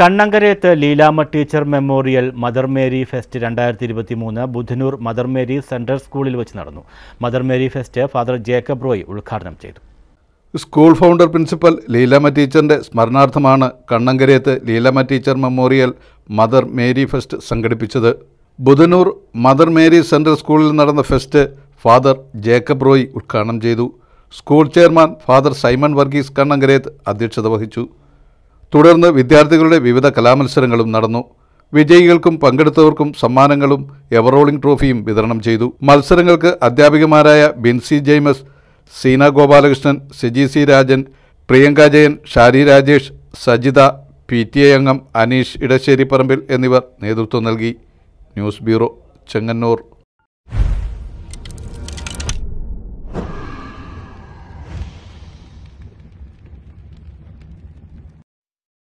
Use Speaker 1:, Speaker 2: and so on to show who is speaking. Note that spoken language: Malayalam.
Speaker 1: കണ്ണങ്കരേത്ത് Leelamma teacher memorial mother Mary fest രണ്ടായിരത്തി ഇരുപത്തി മൂന്ന് ബുധനൂർ മദർ മേരി സെൻട്രൽ സ്കൂളിൽ വെച്ച് നടന്നു mother Mary fest father Jacob Roy ഉദ്ഘാടനം ചെയ്തു
Speaker 2: സ്കൂൾ ഫൗണ്ടർ പ്രിൻസിപ്പൽ ലീലാമ്മ ടീച്ചറിൻ്റെ സ്മരണാർത്ഥമാണ് Kannankareth Leelamma teacher memorial mother Mary fest സംഘടിപ്പിച്ചത് ബുധനൂർ മദർ മേരി സെൻട്രൽ സ്കൂളിൽ നടന്ന ഫെസ്റ്റ് ഫാദർ ജേക്കബ് റോയ് ഉദ്ഘാടനം ചെയ്തു school chairman father Simon Varghese Kannankareth അധ്യക്ഷത വഹിച്ചു തുടർന്ന് വിദ്യാർത്ഥികളുടെ വിവിധ കലാമത്സരങ്ങളും നടന്നു വിജയികൾക്കും പങ്കെടുത്തവർക്കും സമ്മാനങ്ങളും എവറോളിംഗ് ട്രോഫിയും വിതരണം ചെയ്തു മത്സരങ്ങൾക്ക് അധ്യാപികമാരായ Binsi James Seena Gopalakrishnan Siji C Rajan Priyanka Jayan Shari Rajesh Sajitha P T A അംഗം അനീഷ് ഇടശ്ശേരി പറമ്പിൽ എന്നിവർ നേതൃത്വം നൽകി ന്യൂസ് ബ്യൂറോ ചെങ്ങന്നൂർ